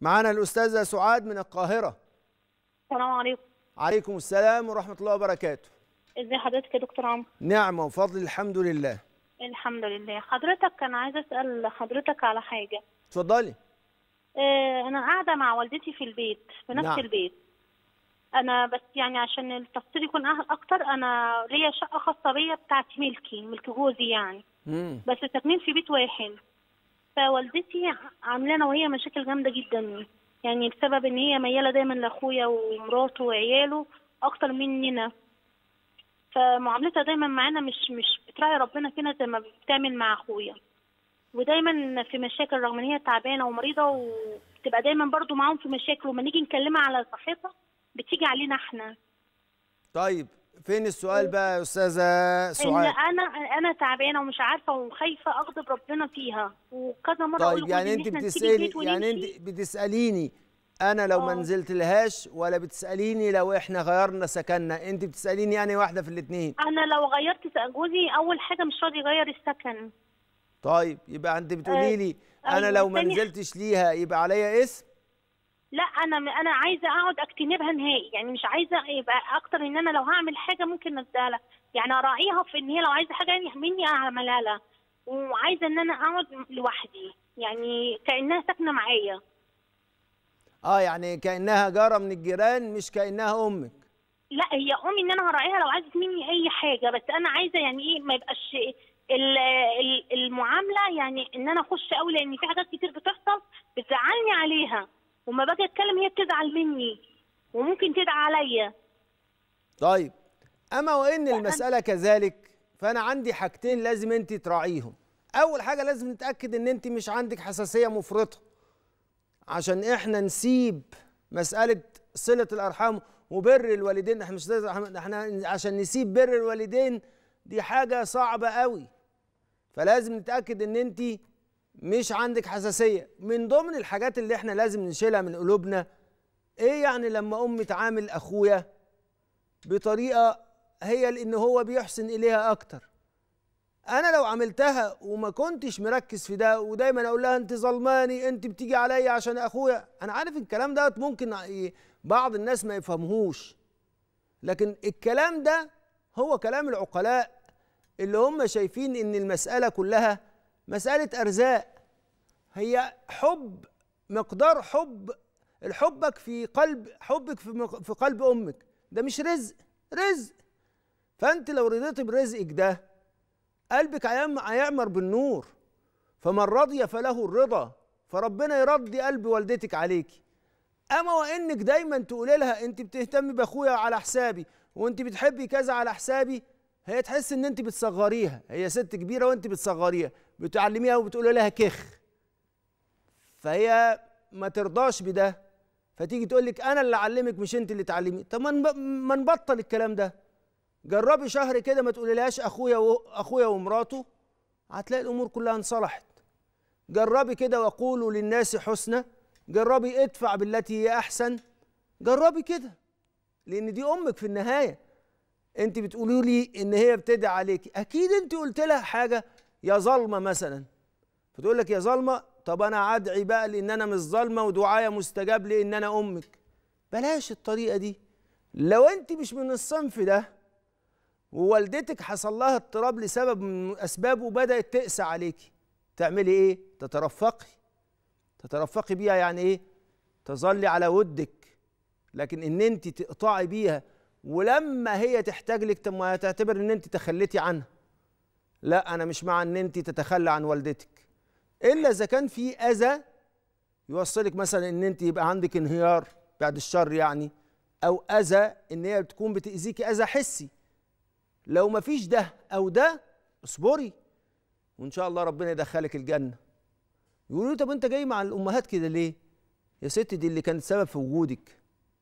معانا الاستاذه سعاد من القاهره السلام عليكم عليكم السلام ورحمه الله وبركاته ازي حضرتك يا دكتور عمرو نعمه وفضل الحمد لله الحمد لله حضرتك كان عايزه اسال حضرتك على حاجه اتفضلي اه انا قاعده مع والدتي في البيت في نفس نعم. البيت انا بس يعني عشان التفصيل يكون أه-، اكتر انا ليا شقه خاصه بيا بتاعت ملكي ملك جوزي يعني مم. بس ساكنين في بيت واحد فوالدتي انا وهي مشاكل جامده جدا يعني بسبب ان هي مياله دايما لاخويا ومراته وعياله اكتر مننا فمعاملتها دايما معانا مش مش بتراعي ربنا فينا زي ما بتعمل مع اخويا ودايما في مشاكل رغم ان هي تعبانه ومريضه وبتبقى دايما برضو معاهم في مشاكل وما نيجي نكلمها على صحتها بتيجي علينا احنا طيب فين السؤال بقى يا استاذه سعاد؟ انا انا تعبانه ومش عارفه وخايفه اغضب ربنا فيها وكذا مره طيب يعني, يعني انت بتسالي يعني انت بتساليني انا لو ما آه. نزلت لهاش ولا بتساليني لو احنا غيرنا سكننا انت بتساليني يعني واحده في الاثنين انا لو غيرت جوزي اول حاجه مش راضي يغير السكن طيب يبقى انت بتقولي آه، لي أيوة، انا لو ما نزلتش ليها يبقى عليا اسم لا انا انا عايزه اقعد اكتنبها نهائي يعني مش عايزه يبقى اكتر ان انا لو هعمل حاجه ممكن نزلها يعني اراعيها في ان هي لو عايزه حاجه يعني مني اعملها لها وعايزه ان انا اقعد لوحدي يعني كانها ساكنه معايا اه يعني كانها جاره من الجيران مش كانها امك لا هي امي ان انا هراعيها لو عايزه مني اي حاجه بس انا عايزه يعني ايه ما يبقاش المعامله يعني ان انا اخش قوي لان في حاجات كتير بتحصل بتزعلني عليها لما باجي اتكلم هي بتزعل مني وممكن تدعي عليا طيب اما وان المساله كذلك فانا عندي حاجتين لازم انت تراعيهم اول حاجه لازم نتاكد ان انت مش عندك حساسيه مفرطه عشان احنا نسيب مساله صله الارحام وبر الوالدين احنا مش احنا عشان نسيب بر الوالدين دي حاجه صعبه قوي فلازم نتاكد ان انت مش عندك حساسيه من ضمن الحاجات اللي احنا لازم نشيلها من قلوبنا ايه يعني لما امي تعامل اخويا بطريقه هي لان هو بيحسن اليها اكتر انا لو عملتها وما كنتش مركز في ده ودايما اقول لها انت ظلماني انت بتيجي عليا عشان اخويا انا عارف الكلام ده ممكن بعض الناس ما يفهمهوش لكن الكلام ده هو كلام العقلاء اللي هم شايفين ان المساله كلها مسألة أرزاق هي حب مقدار حب الحبك في قلب حبك في, في قلب أمك ده مش رزق رزق فأنت لو رضيت برزقك ده قلبك هيعمر بالنور فمن رضي فله الرضا فربنا يرضي قلب والدتك عليكي اما وانك دايما تقولي لها انت بتهتمي باخويا على حسابي وانت بتحبي كذا على حسابي هي تحس ان انت بتصغريها هي ست كبيره وانت بتصغريها بتعلميها وبتقول لها كخ فهي ما ترضاش بده فتيجي تقول لك انا اللي اعلمك مش انت اللي تعلمي طب ما نبطل الكلام ده جربي شهر كده ما تقوليلهاش اخويا واخويا ومراته هتلاقي الامور كلها انصلحت جربي كده وقولوا للناس حسنى جربي ادفع بالتي هي احسن جربي كده لان دي امك في النهايه انت بتقولوا لي ان هي بتدعي عليكي اكيد انت قلت لها حاجه يا ظالمه مثلا فتقول لك يا ظالمه طب انا ادعي بقى لان انا مش ظالمه ودعايا مستجاب لان انا امك بلاش الطريقه دي لو انت مش من الصنف ده ووالدتك حصل لها اضطراب لسبب من اسبابه وبدات تقسى عليكي تعملي ايه تترفقي تترفقي بيها يعني ايه تظلي على ودك لكن ان انت تقطعي بيها ولما هي تحتاج لك ما تعتبر ان انت تخليتي عنها لا انا مش مع ان انت تتخلى عن والدتك الا اذا كان في اذى يوصلك مثلا ان انت يبقى عندك انهيار بعد الشر يعني او اذى ان هي بتكون بتاذيكي اذى حسي لو ما فيش ده او ده اصبري وان شاء الله ربنا يدخلك الجنه يقولوا طب انت جاي مع الامهات كده ليه يا ستي دي اللي كانت سبب في وجودك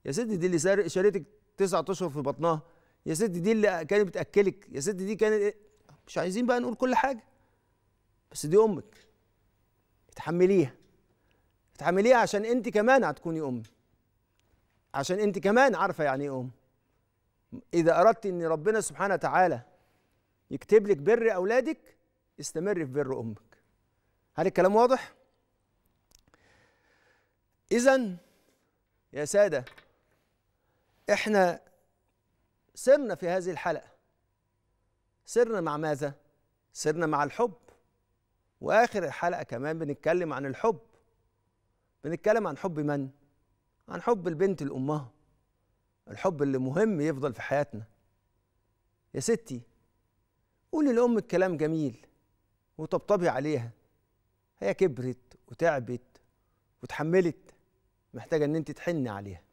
يا ستي دي اللي شريتك تسعة اشهر في بطنها يا ست دي اللي كانت بتاكلك يا ست دي كانت إيه؟ مش عايزين بقى نقول كل حاجه بس دي امك اتحمليها اتحمليها عشان انت كمان هتكوني ام عشان انت كمان عارفه يعني ايه ام اذا اردت ان ربنا سبحانه وتعالى يكتب لك بر اولادك استمري في بر امك هل الكلام واضح اذا يا ساده احنا سرنا في هذه الحلقه سرنا مع ماذا سرنا مع الحب واخر الحلقه كمان بنتكلم عن الحب بنتكلم عن حب من عن حب البنت لامها الحب اللي مهم يفضل في حياتنا يا ستي قولي لام الكلام جميل وطبطبي عليها هي كبرت وتعبت وتحملت محتاجه ان انت تحني عليها